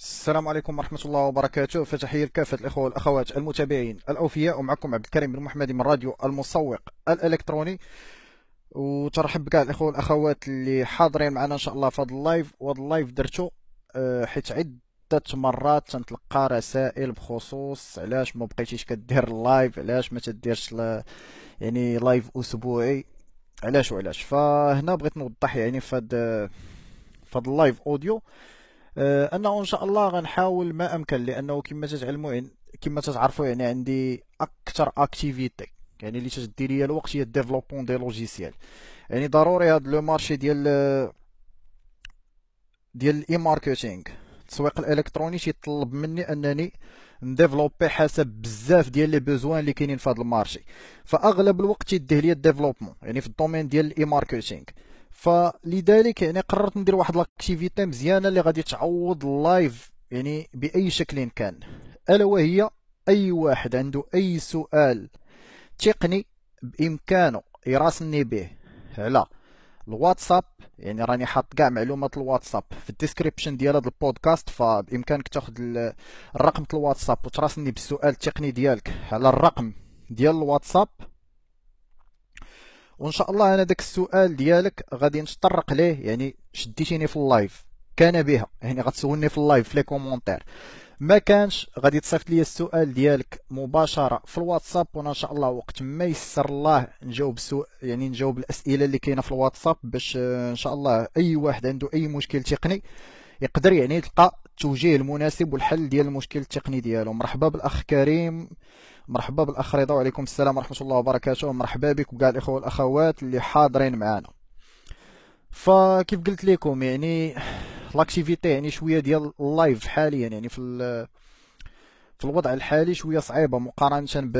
السلام عليكم ورحمة الله وبركاته فتحية لكافة الإخوة والأخوات المتابعين الأوفياء ومعكم عبد الكريم بن محمد من راديو المسوق الإلكتروني وترحب بكاع الإخوة والأخوات اللي حاضرين معنا إن شاء الله في هذا اللايف وهذا اللايف درتو آه، حيت عدة مرات تنتلقى رسائل بخصوص علاش ما بقيتيش كدير اللايف علاش ما تديرش ل... يعني لايف أسبوعي علاش وعلاش فهنا بغيت نوضح يعني في هذا في هذا اللايف أوديو آه، انه ان شاء الله غنحاول ما امكن لانه كما تتعلموا يعني- كما تتعرفوا يعني عندي اكثر اكتيفيتي يعني اللي تدي ليا الوقت هي ديفلوبمون دي لوجيسيال يعني ضروري هذا لو مارشي ديال ديال الاي ماركتينغ التسويق الالكتروني تيطلب مني انني نديفلوبي حسب بزاف ديال لي بوزوان اللي كاينين في هذا المارشي فاغلب الوقت تيديه ليا الديفلوبمون يعني في الدومين ديال الاي ماركتينغ فلذلك يعني قررت ندير واحد لاكتيفيتي مزيانه اللي غادي تعوض اللايف يعني باي شكل كان الا وهي اي واحد عنده اي سؤال تقني بامكانه يراسلني به على الواتساب يعني راني حاط كاع معلومات الواتساب في الديسكريبشن ديال هذا البودكاست فبامكانك تاخذ الرقم الواتساب وتراسلني بالسؤال التقني ديالك على الرقم ديال الواتساب وان شاء الله انا داك السؤال ديالك غادي نتطرق ليه يعني شديتيني في اللايف كان بها يعني غتسولني في اللايف في لي كومونتير ما كانش غادي تصيفط لي السؤال ديالك مباشره في الواتساب وانا ان شاء الله وقت ما يسر الله نجاوب سو... يعني نجاوب الاسئله اللي كاينه في الواتساب باش ان شاء الله اي واحد عنده اي مشكل تقني يقدر يعني يلقى التوجيه المناسب والحل ديال المشكل التقني ديالو مرحبا بالاخ كريم مرحبا بالاخ رضا وعليكم السلام ورحمه الله وبركاته مرحبا بك وكاع الاخوه والاخوات اللي حاضرين معنا فكيف قلت لكم يعني لاكتيفيتي يعني شويه ديال اللايف حاليا يعني في في الوضع الحالي شويه صعيبه مقارنه ب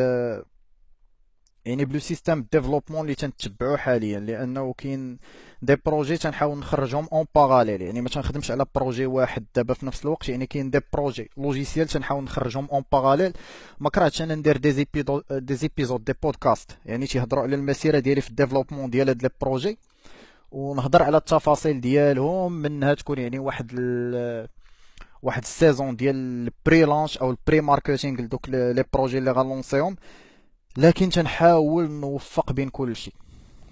يعني بلو سيستيم ديفلوبمون اللي تنتبعو حاليا لانه كاين دي بروجي تنحاول نخرجهم اون باراليل يعني ما تنخدمش على بروجي واحد دابا في نفس الوقت يعني كاين دي بروجي لوجيسيال تنحاول نخرجهم اون باراليل ما كرهتش انا ندير دي زيبيزود دي بودكاست يعني تيهضروا على المسيره ديالي في الديفلوبمون ديال هاد لي بروجي ونهضر على التفاصيل ديالهم منها تكون يعني واحد واحد السيزون ديال البري لانش او البري ماركتينغ لدوك لي بروجي اللي غنلونسيهم لكن تنحاول نوفق بين كل شيء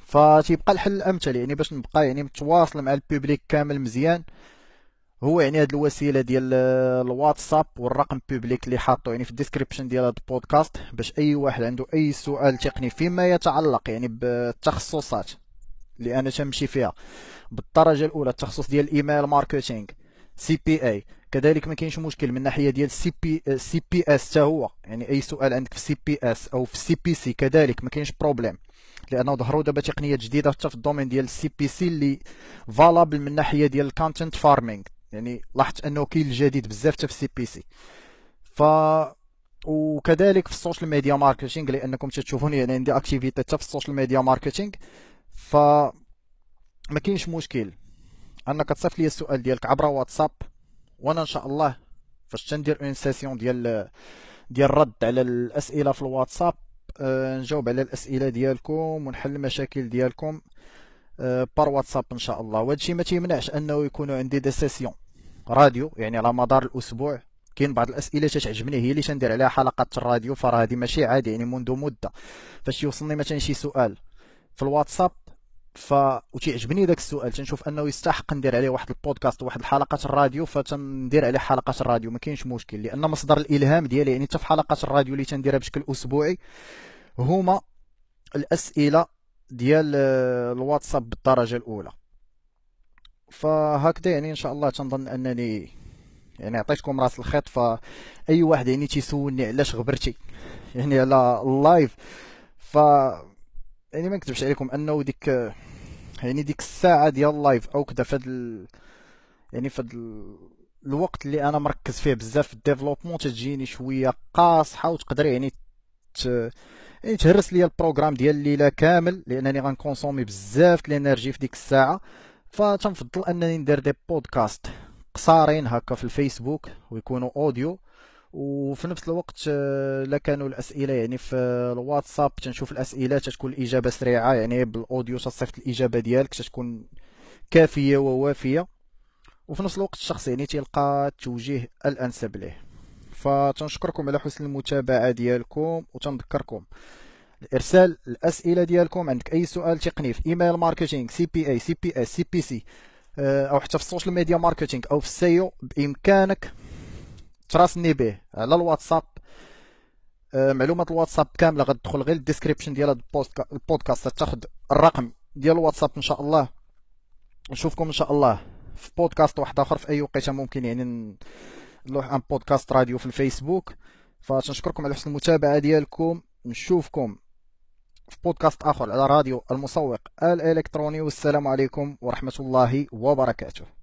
فتيبقى الحل الامثل يعني باش نبقى يعني متواصل مع البوبليك كامل مزيان هو يعني هذه الوسيله ديال الواتساب والرقم بوبليك اللي حاطه يعني في الديسكريبشن ديال هذا البودكاست باش اي واحد عنده اي سؤال تقني فيما يتعلق يعني بالتخصصات اللي انا تمشي فيها بالدرجه الاولى التخصص ديال الايميل ماركتينغ سي بي اي كذلك ما كاينش مشكل من الناحيه ديال سي بي آه، سي بي اس حتى هو يعني اي سؤال عندك في سي بي اس او في سي بي سي كذلك ما كاينش بروبليم لانه ظهروا دابا تقنيات جديده حتى في الدومين ديال السي بي سي اللي فالابل من الناحيه ديال الكونتنت فارمينغ يعني لاحظت انه كاين الجديد بزاف حتى في السي بي سي ف وكذلك في السوشيال ميديا ماركتينغ لانكم تشوفوني يعني عندي اكتيفيتي حتى في السوشيال ميديا ماركتينغ ف ما كاينش مشكل انك تصيفط لي السؤال ديالك عبر واتساب وانا ان شاء الله فاش تندير اون سيسيون ديال ديال الرد على الاسئله في الواتساب أه نجاوب على الاسئله ديالكم ونحل المشاكل ديالكم أه بار واتساب ان شاء الله الشيء ما تيمنعش انه يكونوا عندي دي سيسيون راديو يعني على مدار الاسبوع كاين بعض الاسئله تتعجبني هي اللي تندير عليها حلقات الراديو فراه هذه ماشي عادي يعني منذ مده فاش يوصلني مثلا شي سؤال في الواتساب ف وتيعجبني داك السؤال تنشوف انه يستحق ندير عليه واحد البودكاست واحد الحلقات الراديو فتندير عليه حلقات الراديو ما كاينش مشكل لان مصدر الالهام ديالي يعني حتى في حلقات الراديو اللي تنديرها بشكل اسبوعي هما الاسئله ديال آه، الواتساب بالدرجه الاولى فهكذا يعني ان شاء الله تنظن انني يعني عطيتكم راس الخيط فاي واحد يعني تيسولني علاش غبرتي يعني على اللايف ف يعني ما نكذبش عليكم انه ديك يعني ديك الساعه ديال اللايف او كذا فهاد ال... يعني فهاد ال... الوقت اللي انا مركز فيه بزاف في الديفلوبمون تجيني شويه قاصحه وتقدر يعني ت... يعني تهرس ليا البروغرام ديال الليله كامل لانني غنكونسومي بزاف الانرجي في ديك الساعه فتنفضل انني ندير دي بودكاست قصارين هكا في الفيسبوك ويكونوا اوديو وفي نفس الوقت آه، لا كانوا الاسئله يعني في الواتساب تنشوف الاسئله تتكون الاجابه سريعه يعني بالاوديو تصيفط الاجابه ديالك تتكون كافيه ووافيه وفي نفس الوقت الشخص يعني تيلقى التوجيه الانسب ليه فتنشكركم على حسن المتابعه ديالكم وتنذكركم ارسال الاسئله ديالكم عندك اي سؤال تقني في ايميل ماركتينغ سي بي اي سي بي اس سي بي سي او حتى في السوشيال ميديا ماركتينغ او في السيو بامكانك تراسني به على الواتساب آه، معلومات الواتساب كامله غتدخل غير الديسكريبشن ديال هاد البودكاست تاخد الرقم ديال الواتساب ان شاء الله نشوفكم ان شاء الله في بودكاست واحد اخر في اي وقيته ممكن يعني نلوح ان بودكاست راديو في الفيسبوك فنشكركم على حسن المتابعه ديالكم نشوفكم في بودكاست اخر على راديو المسوق الالكتروني والسلام عليكم ورحمه الله وبركاته